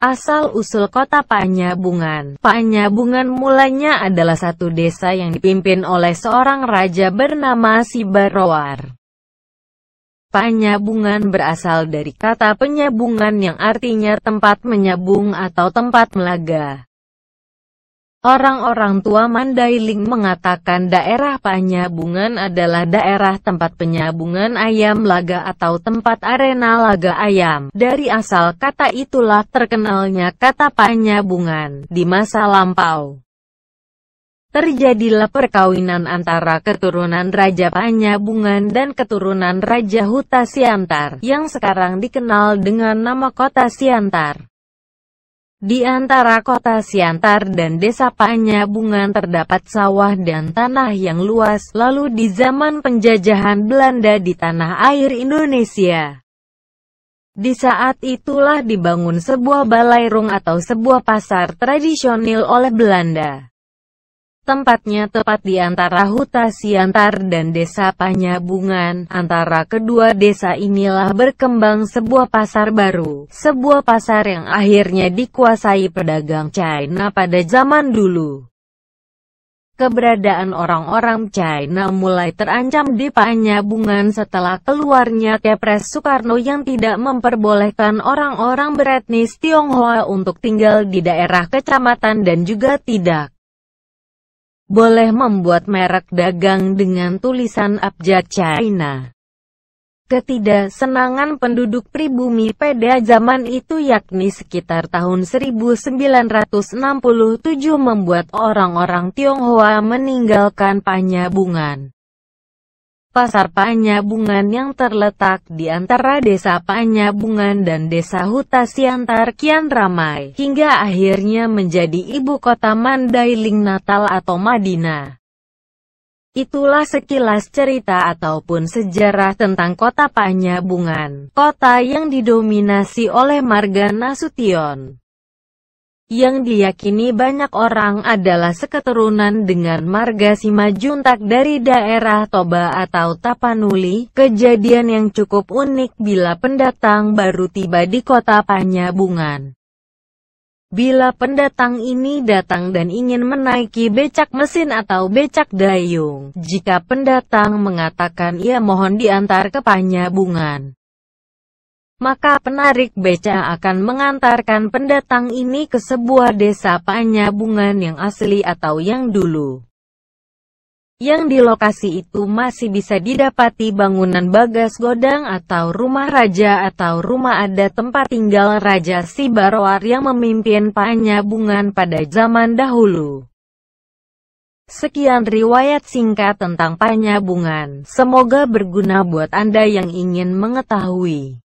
Asal-usul kota Panyabungan Panyabungan mulanya adalah satu desa yang dipimpin oleh seorang raja bernama Sibarowar. Panyabungan berasal dari kata penyabungan yang artinya tempat menyabung atau tempat melaga. Orang-orang tua Mandailing mengatakan daerah penyabungan adalah daerah tempat penyabungan ayam laga atau tempat arena laga ayam. Dari asal kata itulah terkenalnya kata penyabungan di masa lampau. Terjadilah perkawinan antara keturunan Raja Panyabungan dan keturunan Raja Huta Siantar, yang sekarang dikenal dengan nama Kota Siantar. Di antara kota Siantar dan desa Panyabungan terdapat sawah dan tanah yang luas, lalu di zaman penjajahan Belanda di tanah air Indonesia. Di saat itulah dibangun sebuah balairung atau sebuah pasar tradisional oleh Belanda. Tempatnya tepat di antara Huta Siantar dan Desa Panyabungan. Antara kedua desa inilah berkembang sebuah pasar baru, sebuah pasar yang akhirnya dikuasai pedagang China pada zaman dulu. Keberadaan orang-orang China mulai terancam di Panyabungan setelah keluarnya Kepres Soekarno yang tidak memperbolehkan orang-orang beretnis Tionghoa untuk tinggal di daerah kecamatan dan juga tidak boleh membuat merek dagang dengan tulisan abjad China. Ketidaksenangan penduduk pribumi pada zaman itu yakni sekitar tahun 1967 membuat orang-orang Tionghoa meninggalkan Panyabungan. Pasar Panyabungan yang terletak di antara desa Panyabungan dan desa Hutasiantar kian ramai, hingga akhirnya menjadi ibu kota Mandailing Natal atau Madinah. Itulah sekilas cerita ataupun sejarah tentang kota Panyabungan, kota yang didominasi oleh marga Nasution yang diyakini banyak orang adalah seketurunan dengan marga Simajuntak dari daerah Toba atau Tapanuli, kejadian yang cukup unik bila pendatang baru tiba di kota Panyabungan. Bila pendatang ini datang dan ingin menaiki becak mesin atau becak dayung, jika pendatang mengatakan ia mohon diantar ke Panyabungan, maka penarik beca akan mengantarkan pendatang ini ke sebuah desa Panyabungan yang asli atau yang dulu. Yang di lokasi itu masih bisa didapati bangunan bagas godang atau rumah raja atau rumah ada tempat tinggal Raja Sibarwar yang memimpin Panyabungan pada zaman dahulu. Sekian riwayat singkat tentang penyabungan. Semoga berguna buat Anda yang ingin mengetahui.